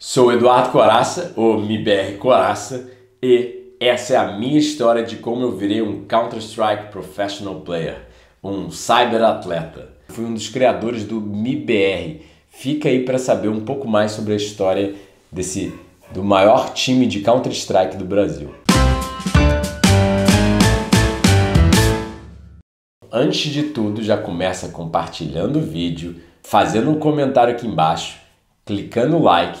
Sou Eduardo Coraça, ou MIBR Coraça, e essa é a minha história de como eu virei um Counter-Strike Professional Player, um cyberatleta. Fui um dos criadores do MIBR. Fica aí para saber um pouco mais sobre a história desse do maior time de Counter-Strike do Brasil. Antes de tudo, já começa compartilhando o vídeo, fazendo um comentário aqui embaixo, clicando like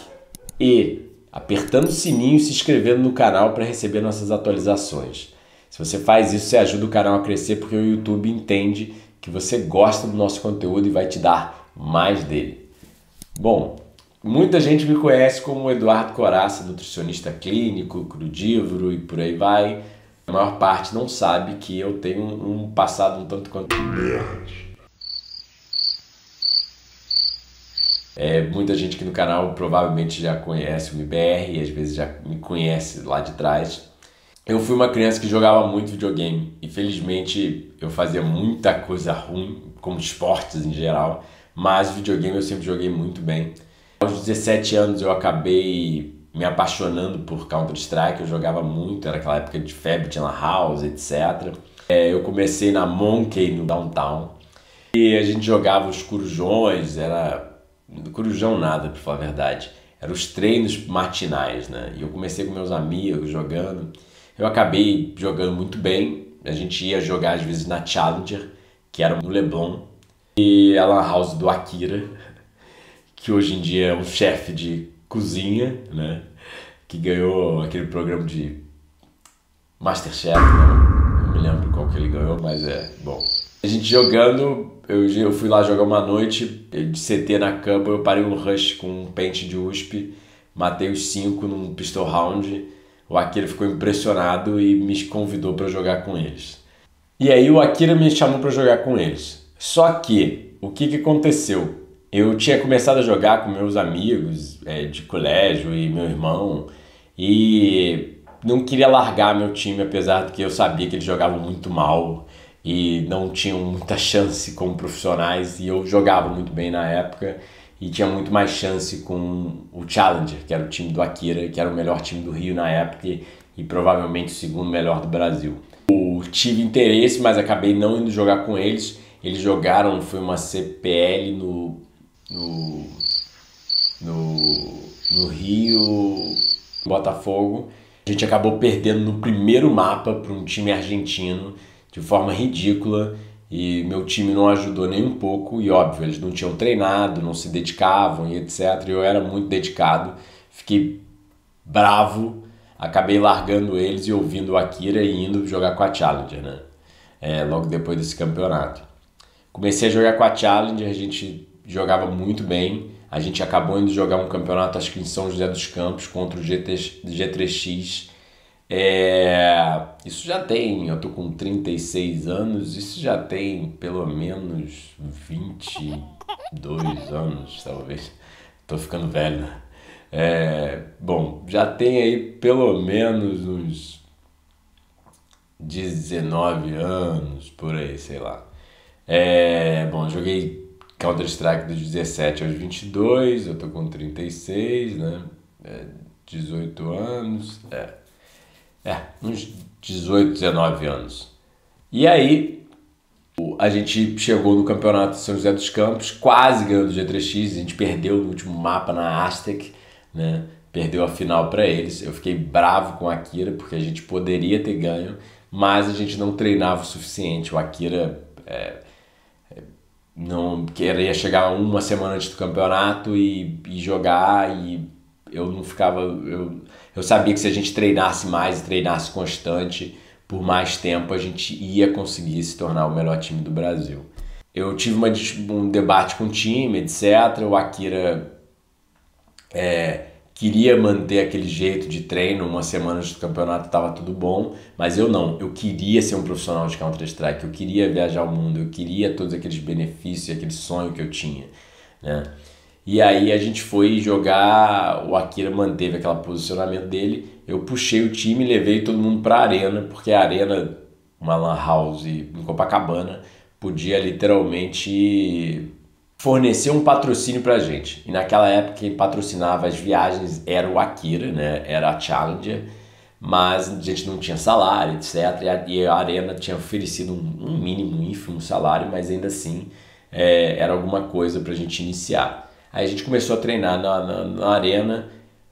e apertando o sininho e se inscrevendo no canal para receber nossas atualizações. Se você faz isso, você ajuda o canal a crescer porque o YouTube entende que você gosta do nosso conteúdo e vai te dar mais dele. Bom, muita gente me conhece como Eduardo Coraça, nutricionista clínico, crudívoro e por aí vai. A maior parte não sabe que eu tenho um passado um tanto quanto nerd. É, muita gente aqui no canal provavelmente já conhece o MBR e às vezes já me conhece lá de trás. Eu fui uma criança que jogava muito videogame. Infelizmente, eu fazia muita coisa ruim, como esportes em geral, mas videogame eu sempre joguei muito bem. Aos 17 anos eu acabei me apaixonando por Counter-Strike, eu jogava muito, era aquela época de febre, de La House, etc. É, eu comecei na Monkey no Downtown e a gente jogava os Curujões, era do Corujão nada, para falar a verdade. Eram os treinos matinais, né? E eu comecei com meus amigos jogando. Eu acabei jogando muito bem. A gente ia jogar às vezes na Challenger, que era no Leblon, e a Lan House do Akira, que hoje em dia é um chefe de cozinha, né? Que ganhou aquele programa de Masterchef, né? lembro qual que ele ganhou, mas é bom. A gente jogando, eu, eu fui lá jogar uma noite, de CT na campo. eu parei um rush com um pente de USP, matei os cinco num pistol round. O Akira ficou impressionado e me convidou para jogar com eles. E aí o Akira me chamou para jogar com eles. Só que o que, que aconteceu? Eu tinha começado a jogar com meus amigos é, de colégio e meu irmão e não queria largar meu time, apesar de que eu sabia que eles jogavam muito mal e não tinham muita chance como profissionais e eu jogava muito bem na época e tinha muito mais chance com o Challenger, que era o time do Akira, que era o melhor time do Rio na época e, e provavelmente o segundo melhor do Brasil. Eu tive interesse, mas acabei não indo jogar com eles. Eles jogaram, foi uma CPL no no no, no Rio Botafogo a gente acabou perdendo no primeiro mapa para um time argentino de forma ridícula e meu time não ajudou nem um pouco. E óbvio, eles não tinham treinado, não se dedicavam e etc. E eu era muito dedicado, fiquei bravo, acabei largando eles e ouvindo o Akira e indo jogar com a Challenger, né? É, logo depois desse campeonato. Comecei a jogar com a Challenger, a gente jogava muito bem, a gente acabou indo jogar um campeonato, acho que em São José dos Campos, contra o GT, G3X. É, isso já tem, eu tô com 36 anos, isso já tem pelo menos 22 anos, talvez. Tô ficando velho. Né? É, bom, já tem aí pelo menos uns 19 anos, por aí, sei lá. É, bom, joguei Counter-Strike dos 17 aos 22, eu tô com 36, né? É, 18 anos, é. É, uns 18, 19 anos. E aí, a gente chegou no campeonato de São José dos Campos, quase ganhando o G3X, a gente perdeu no último mapa na Aztec, né? Perdeu a final para eles. Eu fiquei bravo com o Akira porque a gente poderia ter ganho, mas a gente não treinava o suficiente. O Akira é, não queria chegar uma semana antes do campeonato e, e jogar e eu não ficava eu, eu sabia que se a gente treinasse mais e treinasse constante por mais tempo a gente ia conseguir se tornar o melhor time do Brasil eu tive uma, um debate com o time etc o Akira é, queria manter aquele jeito de treino, uma semana de campeonato estava tudo bom, mas eu não, eu queria ser um profissional de Counter Strike, eu queria viajar o mundo, eu queria todos aqueles benefícios, aquele sonho que eu tinha, né? E aí a gente foi jogar, o Akira manteve aquele posicionamento dele, eu puxei o time e levei todo mundo para a arena, porque a arena, uma lan house em Copacabana, podia literalmente forneceu um patrocínio pra gente. E naquela época quem patrocinava as viagens era o Akira, né? Era a Challenger, mas a gente não tinha salário, etc. E a, Arena tinha oferecido um, um mínimo, um ínfimo salário, mas ainda assim é, era alguma coisa pra gente iniciar. Aí a gente começou a treinar na, na, na Arena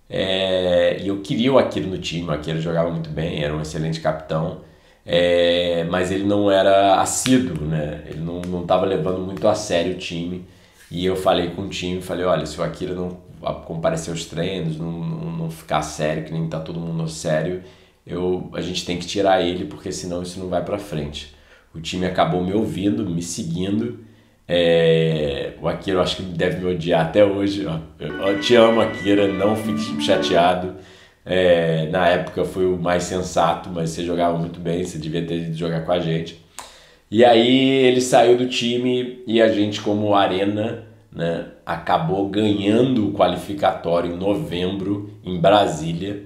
é, e eu queria o Akira no time, o Akira jogava muito bem, era um excelente capitão. É, mas ele não era assíduo, né? ele não estava levando muito a sério o time. E eu falei com o time, falei, olha, se o Akira não comparecer aos treinos, não, não, não ficar sério, que nem tá todo mundo sério, eu, a gente tem que tirar ele, porque senão isso não vai para frente. O time acabou me ouvindo, me seguindo. É, o Akira acho que deve me odiar até hoje. Eu te amo, Akira, não fique chateado. É, na época foi o mais sensato, mas você jogava muito bem, você devia ter ido jogar com a gente. E aí ele saiu do time e a gente, como Arena, né, acabou ganhando o qualificatório em novembro em Brasília.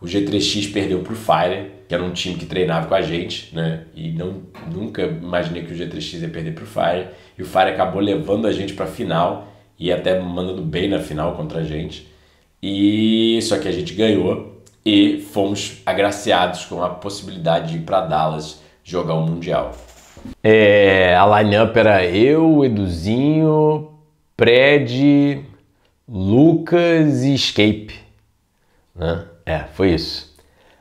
O G3X perdeu para o Fire, que era um time que treinava com a gente, né? E não, nunca imaginei que o G3X ia perder para o Fire. E o Fire acabou levando a gente para a final e até mandando bem na final contra a gente. E só que a gente ganhou e fomos agraciados com a possibilidade de ir para Dallas jogar o mundial. É, a line-up era eu, Eduzinho, Pred, Lucas e Escape. Né? É, foi isso.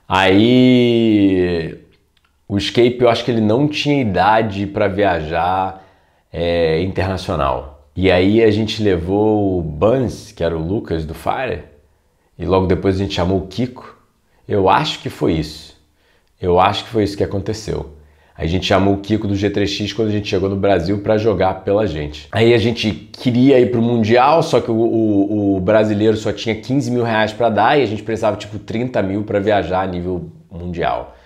Aí o Escape eu acho que ele não tinha idade para viajar é, internacional. E aí a gente levou o Buns, que era o Lucas do Fire, e logo depois a gente chamou o Kiko. Eu acho que foi isso. Eu acho que foi isso que aconteceu. A gente chamou o Kiko do G3X quando a gente chegou no Brasil para jogar pela gente. Aí a gente queria ir pro Mundial, só que o, o, o brasileiro só tinha 15 mil reais para dar e a gente precisava tipo 30 mil para viajar a nível mundial.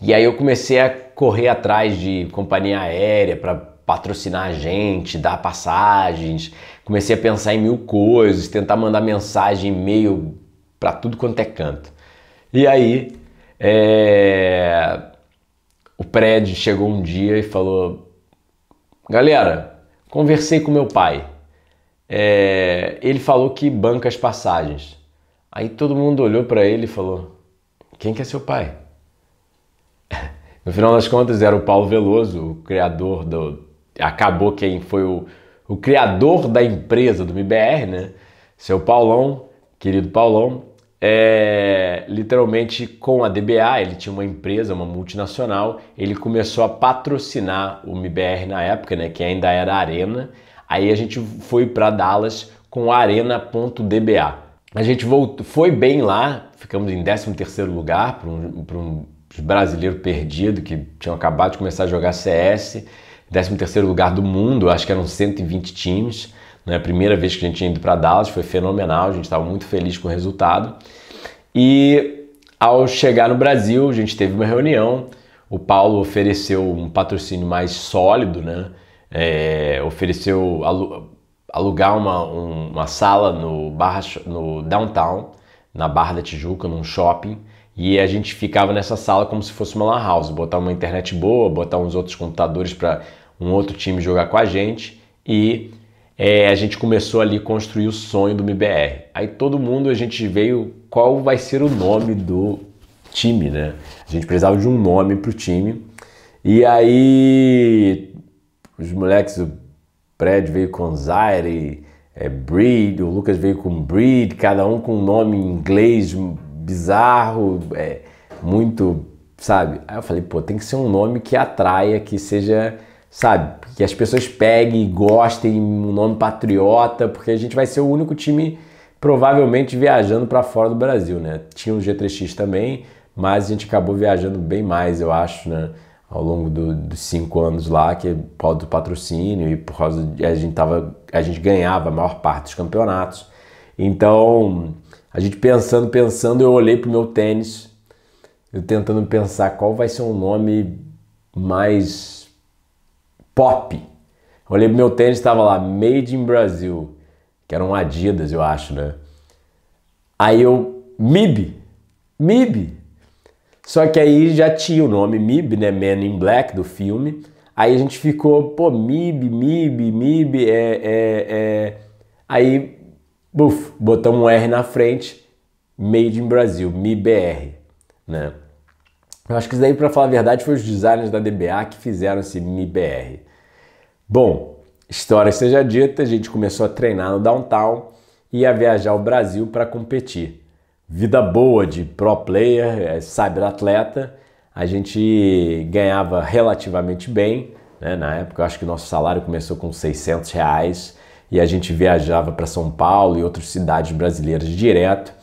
E aí eu comecei a correr atrás de companhia aérea para patrocinar a gente, dar passagens. Comecei a pensar em mil coisas, tentar mandar mensagem, e-mail para tudo quanto é canto. E aí, é o prédio chegou um dia e falou: Galera, conversei com meu pai. É, ele falou que banca as passagens. Aí todo mundo olhou para ele e falou: Quem que é seu pai? No final das contas, era o Paulo Veloso, o criador do. Acabou quem foi o, o criador da empresa do MBR, né? Seu Paulão, querido Paulão é, literalmente com a DBA, ele tinha uma empresa, uma multinacional, ele começou a patrocinar o MBR na época, né, que ainda era Arena. Aí a gente foi para Dallas com arena.dba. A gente voltou, foi bem lá, ficamos em 13º lugar para um, um brasileiro perdido que tinha acabado de começar a jogar CS, 13º lugar do mundo, acho que eram 120 times. Né? A primeira vez que a gente tinha ido para Dallas foi fenomenal, a gente estava muito feliz com o resultado. E ao chegar no Brasil, a gente teve uma reunião. O Paulo ofereceu um patrocínio mais sólido, né? É, ofereceu alugar uma, uma sala no, barra, no downtown, na Barra da Tijuca, num shopping, e a gente ficava nessa sala como se fosse uma lan house, botar uma internet boa, botar uns outros computadores para um outro time jogar com a gente e é, a gente começou ali a construir o sonho do MBR. Aí todo mundo a gente veio qual vai ser o nome do time, né? A gente precisava de um nome para o time. E aí os moleques, o Prédio veio com Zaire, é, Breed, o Lucas veio com Breed, cada um com um nome em inglês bizarro, é, muito, sabe? Aí eu falei, pô, tem que ser um nome que atraia, que seja, sabe? que as pessoas peguem, gostem, um nome patriota, porque a gente vai ser o único time provavelmente viajando para fora do Brasil, né? Tinha o um G3X também, mas a gente acabou viajando bem mais, eu acho, né? Ao longo do, dos cinco anos lá, que é por causa do patrocínio e por causa de, a gente tava, a gente ganhava a maior parte dos campeonatos. Então, a gente pensando, pensando, eu olhei pro meu tênis, eu tentando pensar qual vai ser um nome mais pop. Olhei pro meu tênis, estava lá, Made in Brasil, que era um Adidas, eu acho, né? Aí eu, MIB, MIB. Só que aí já tinha o nome MIB, né? Men in Black, do filme. Aí a gente ficou, pô, MIB, MIB, MIB, é, é, é. Aí, buf, botamos um R na frente, Made in Brasil, MIBR, né? Eu acho que isso daí, para falar a verdade, foi os designers da DBA que fizeram esse MIBR. Bom, história seja dita, a gente começou a treinar no downtown e a viajar ao Brasil para competir. Vida boa de pro player, é, cyber atleta, a gente ganhava relativamente bem. Né? Na época, eu acho que nosso salário começou com 600 reais e a gente viajava para São Paulo e outras cidades brasileiras direto.